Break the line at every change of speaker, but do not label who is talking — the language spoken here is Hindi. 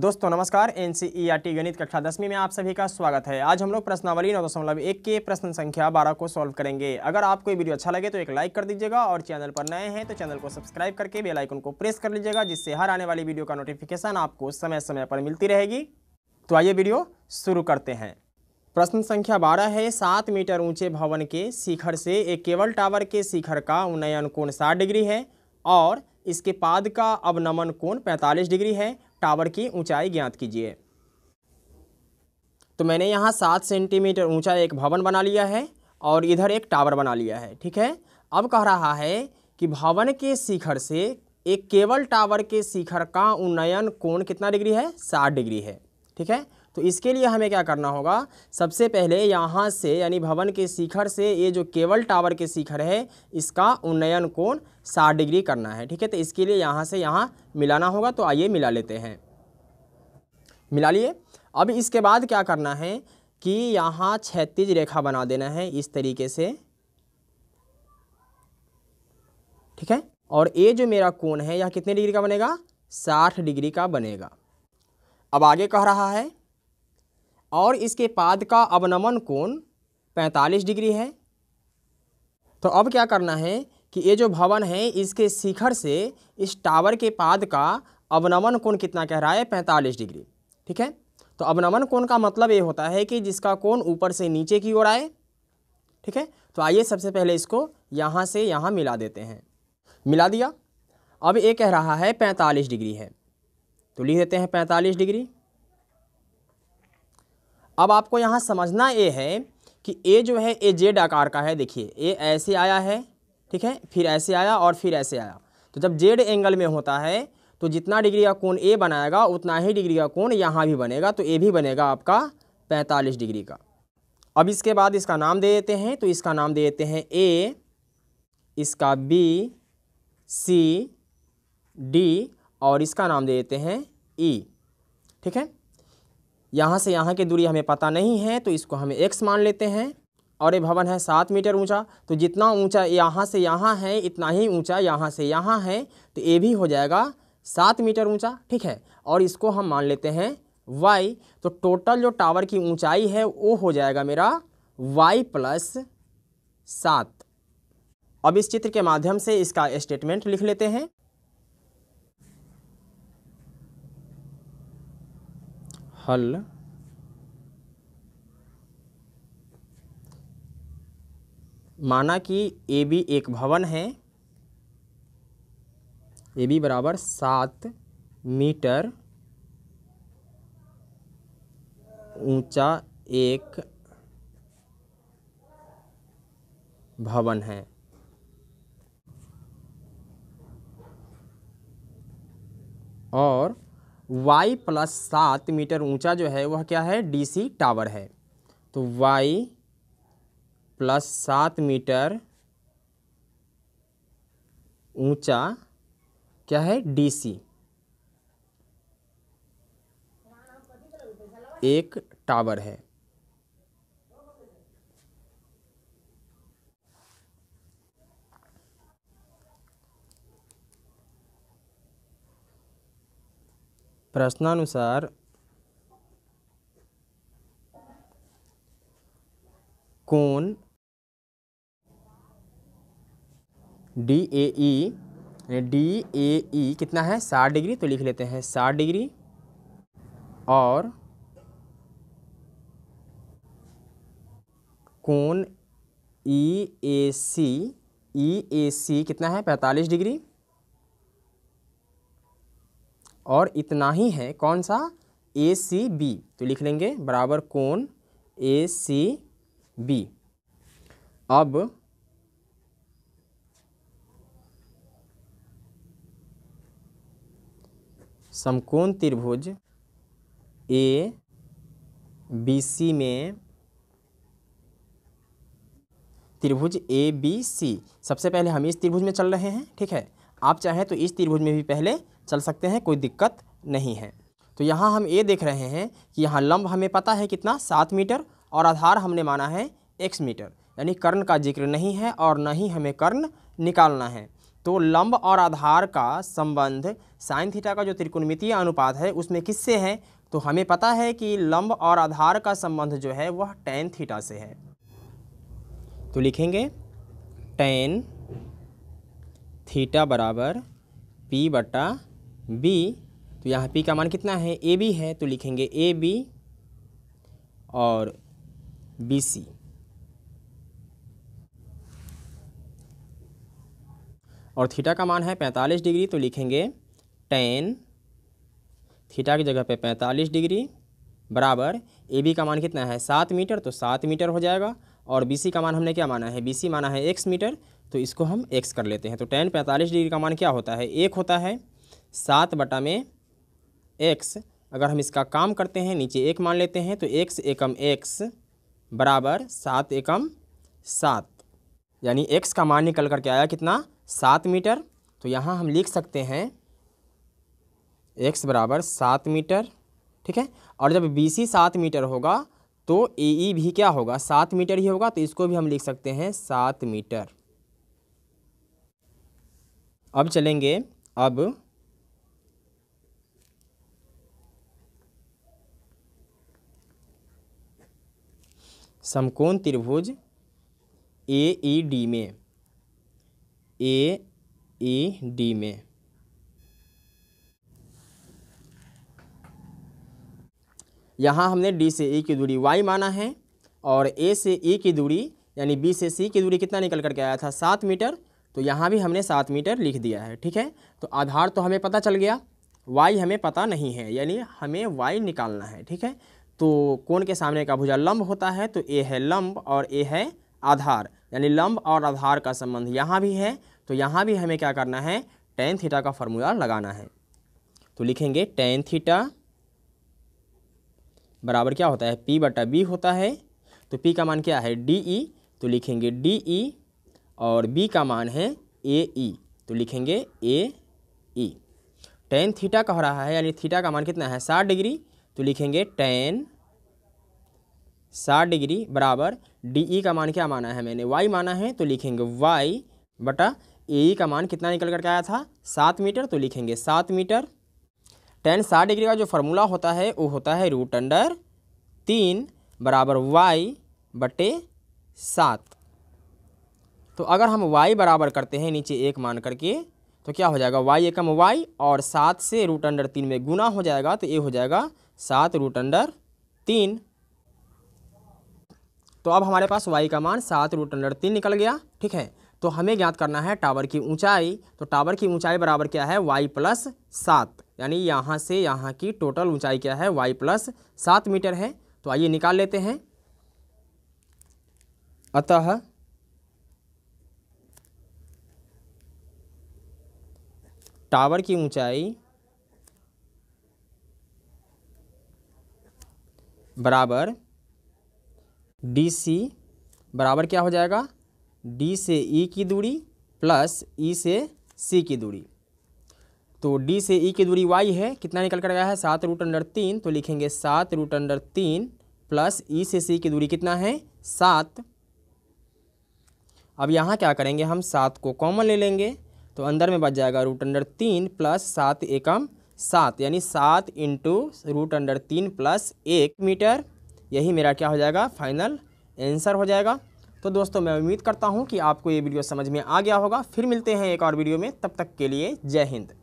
दोस्तों नमस्कार एन गणित कक्षा दसवीं में आप सभी का स्वागत है आज हम लोग प्रश्नावली नौ दशमलव एक के प्रश्न संख्या बारह को सॉल्व करेंगे अगर आपको ये वीडियो अच्छा लगे तो एक लाइक कर दीजिएगा और चैनल पर नए हैं तो चैनल को सब्सक्राइब करके बेल आइकन को प्रेस कर लीजिएगा जिससे हर आने वाली वीडियो का नोटिफिकेशन आपको समय समय पर मिलती रहेगी तो आइए वीडियो शुरू करते हैं प्रश्न संख्या बारह है सात मीटर ऊंचे भवन के शिखर से एक केबल टावर के शिखर का उन्नयन कोण साठ डिग्री है और इसके पाद का अवनमन कोण पैंतालीस डिग्री है टावर की ऊंचाई ज्ञात कीजिए तो मैंने यहाँ सात सेंटीमीटर ऊंचा एक भवन बना लिया है और इधर एक टावर बना लिया है ठीक है अब कह रहा है कि भवन के शिखर से एक केवल टावर के शिखर का उन्नयन कोण कितना डिग्री है साठ डिग्री है ठीक है तो इसके लिए हमें क्या करना होगा सबसे पहले यहाँ से यानी भवन के शिखर से ये जो केवल टावर के शिखर है इसका उन्नयन कोण साठ डिग्री करना है ठीक है तो इसके लिए यहाँ से यहाँ मिलाना होगा तो आइए मिला लेते हैं मिला लिए अब इसके बाद क्या करना है कि यहाँ छत्तीज रेखा बना देना है इस तरीके से ठीक है और ये जो मेरा कोण है यह कितने डिग्री का बनेगा साठ डिग्री का बनेगा अब आगे कह रहा है और इसके पाद का अवनमन कोण 45 डिग्री है तो अब क्या करना है कि ये जो भवन है इसके शिखर से इस टावर के पाद का अवनमन कोण कितना कह रहा है 45 डिग्री ठीक है तो अवनमन कोण का मतलब ये होता है कि जिसका कोण ऊपर से नीचे की ओर आए ठीक है तो आइए सबसे पहले इसको यहाँ से यहाँ मिला देते हैं मिला दिया अब ये कह रहा है 45 डिग्री है तो लिख देते हैं 45 डिग्री अब आपको यहाँ समझना ये है कि ए जो है ए जेड आकार का है देखिए ए ऐसे आया है ठीक है फिर ऐसे आया और फिर ऐसे आया तो जब जेड एंगल में होता है तो जितना डिग्री का कोण ए बनाएगा उतना ही डिग्री का कोण यहाँ भी बनेगा तो ए भी बनेगा आपका पैंतालीस डिग्री का अब इसके बाद इसका नाम दे देते हैं तो इसका नाम दे देते हैं ए इसका बी सी डी और इसका नाम दे देते हैं ई e, ठीक है यहाँ से यहाँ की दूरी हमें पता नहीं है तो इसको हम एक्स मान लेते हैं और ये भवन है सात मीटर ऊंचा तो जितना ऊंचा यहाँ से यहाँ है इतना ही ऊंचा यहाँ से यहाँ है तो ये भी हो जाएगा सात मीटर ऊंचा ठीक है और इसको हम मान लेते हैं वाई तो टोटल जो टावर की ऊंचाई है वो हो जाएगा मेरा वाई प्लस सात अब इस चित्र के माध्यम से इसका स्टेटमेंट लिख लेते हैं हल माना कि ए बी एक भवन है ए बी बराबर सात मीटर ऊंचा एक भवन है और वाई प्लस सात मीटर ऊंचा जो है वह क्या है डीसी टावर है तो वाई प्लस सात मीटर ऊंचा क्या है डीसी एक टावर है प्रश्नानुसार कोण D A E D A ई कितना है साठ डिग्री तो लिख लेते हैं साठ डिग्री और कोण ई ए सी ई ए सी कितना है पैंतालीस डिग्री और इतना ही है कौन सा ए सी बी तो लिख लेंगे बराबर कोण ए सी बी अब समकोण त्रिभुज ए बी सी में त्रिभुज ए बी सी सबसे पहले हम इस त्रिभुज में चल रहे हैं ठीक है आप चाहें तो इस त्रिभुज में भी पहले चल सकते हैं कोई दिक्कत नहीं है तो यहाँ हम ये देख रहे हैं कि यहाँ लंब हमें पता है कितना सात मीटर और आधार हमने माना है एक्स मीटर यानी कर्ण का जिक्र नहीं है और न ही हमें कर्ण निकालना है तो लंब और आधार का संबंध साइन थीटा का जो त्रिकोणमितीय अनुपात है उसमें किससे है तो हमें पता है कि लंब और आधार का संबंध जो है वह टेन थीटा से है तो लिखेंगे टेन थीटा बराबर पी बटा बी तो यहाँ पी का मान कितना है ए बी है तो लिखेंगे ए बी और बी सी और थीटा का मान है पैंतालीस डिग्री तो लिखेंगे टेन थीटा की जगह पे पैंतालीस डिग्री बराबर ए बी का मान कितना है सात मीटर तो सात मीटर हो जाएगा और बी सी का मान हमने क्या माना है बी सी माना है एक्स मीटर तो इसको हम एक्स कर लेते हैं तो टेन पैंतालीस डिग्री का मान क्या होता है एक होता है सात बटा में एक्स अगर हम इसका काम करते हैं नीचे एक मान लेते हैं तो एक्स एकम एक्स बराबर सात एकम सात यानी एक्स का मान निकल करके आया कितना सात मीटर तो यहाँ हम लिख सकते हैं एक्स बराबर सात मीटर ठीक है और जब बी सी सात मीटर होगा तो ए ई भी क्या होगा सात मीटर ही होगा तो इसको भी हम लिख सकते हैं सात मीटर अब चलेंगे अब समकोण त्रिभुज ए ई डी में ए ई डी में यहाँ हमने डी से ए e की दूरी वाई माना है और ए से ई e की दूरी यानी बी से सी की दूरी कितना निकल करके आया था सात मीटर तो यहाँ भी हमने सात मीटर लिख दिया है ठीक है तो आधार तो हमें पता चल गया वाई हमें पता नहीं है यानी हमें वाई निकालना है ठीक है तो कोण के सामने का भुजा लंब होता है तो ए है लंब और ए है आधार यानी लंब और आधार का संबंध यहाँ भी है तो यहाँ भी हमें क्या करना है टेन थीटा का फॉर्मूला लगाना है तो लिखेंगे टेन थीटा बराबर क्या होता है पी बटा बी होता है तो पी का मान क्या है डी ई e, तो लिखेंगे डी ई e और बी का मान है ए ई e, तो लिखेंगे ए ई टेन थीटा कह रहा है यानी थीटा का मान कितना है साठ डिग्री तो लिखेंगे टेन साठ डिग्री बराबर डी ई का मान क्या माना है मैंने वाई माना है तो लिखेंगे वाई बटा ए का मान कितना निकल करके आया था सात मीटर तो लिखेंगे सात मीटर टेन साठ डिग्री का जो फार्मूला होता है वो होता है रूट अंडर तीन बराबर वाई बटे सात तो अगर हम वाई बराबर करते हैं नीचे एक मान करके तो क्या हो जाएगा वाई एकम वाई और सात से रूट अंडर तीन में गुना हो जाएगा तो ये हो जाएगा सात रूट अंडर तीन तो अब हमारे पास वाई का मान सात रूट अंडर तीन निकल गया ठीक है तो हमें ज्ञात करना है टावर की ऊंचाई तो टावर की ऊंचाई बराबर क्या है वाई प्लस सात यानी यहाँ से यहाँ की टोटल ऊंचाई क्या है वाई प्लस सात मीटर है तो आइए निकाल लेते हैं अतः टावर की ऊंचाई बराबर डी सी बराबर क्या हो जाएगा डी से ई e की दूरी प्लस ई e से सी की दूरी तो डी से ई e की दूरी वाई है कितना निकल कर गया है सात रूट अंडर तीन तो लिखेंगे सात रूट अंडर तीन प्लस ई से सी की दूरी कितना है सात अब यहाँ क्या करेंगे हम सात को कॉमन ले लेंगे तो अंदर में बच जाएगा रूट अंडर तीन प्लस सात एकम सात यानी सात इंटू रूट अंडर तीन प्लस एक मीटर यही मेरा क्या हो जाएगा फाइनल आंसर हो जाएगा तो दोस्तों मैं उम्मीद करता हूँ कि आपको ये वीडियो समझ में आ गया होगा फिर मिलते हैं एक और वीडियो में तब तक के लिए जय हिंद